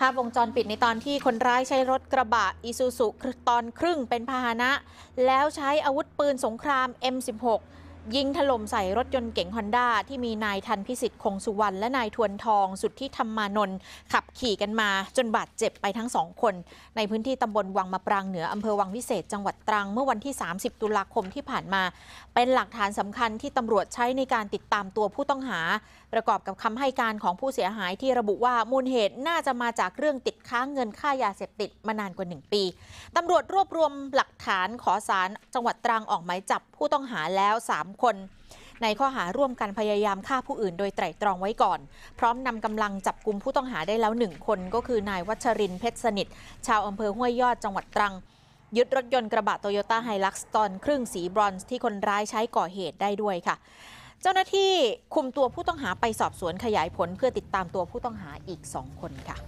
ภาพวงจรปิดในตอนที่คนร้ายใช้รถกระบะอีซูซุตอนครึ่งเป็นพาหนะ แล้วใช้อาวุธปืนสงคราม M16 ยิงถล่มใส่รถยนต์เก๋งฮอนด้าที่มีนายทันพิสิทธิ์คงสุวรรณและนายทวนทองสุดที่ธรรมานนท์ขับขี่กันมาจนบาดเจ็บไปทั้งสองคน ในพื้นที่ตำบลวังมะปรางเหนืออำเภอวังวิเศษจังหวัดตรัง เมื่อวันที่ 30 ตุลาคมที่ผ่านมา เป็นหลักฐานสำคัญที่ตำรวจใช้ในการติดตามตัวผู้ต้องหา ประกอบกับคำให้การของผู้เสียหายที่ระบุว่ามูลเหตุน่าจะมาจากเรื่องติดค้างเงินค่ายาเสพติดมานานกว่า 1 ปีตำรวจรวบรวมหลักฐานขอสารจังหวัดตรังออกหมายจับผู้ต้องหาแล้ว 3คน ในข้อหาร่วมกันพยายามฆ่าผู้อื่นโดยไตรตรองไว้ก่อน พร้อมนำกำลังจับกลุ่มผู้ต้องหาได้แล้วหนึ่งคน ก็คือนายวัชรินเพชรสนิท ชาวอำเภอห้วยยอดจังหวัดตรังยึดรถยนต์กระบะโตโยต้าไฮลักซ์ตอนครึ่งสีบรอนซ์ ที่คนร้ายใช้ก่อเหตุได้ด้วยค่ะ เจ้าหน้าที่คุมตัวผู้ต้องหาไปสอบสวนขยายผลเพื่อติดตามตัวผู้ต้องหาอีก 2 คนค่ะ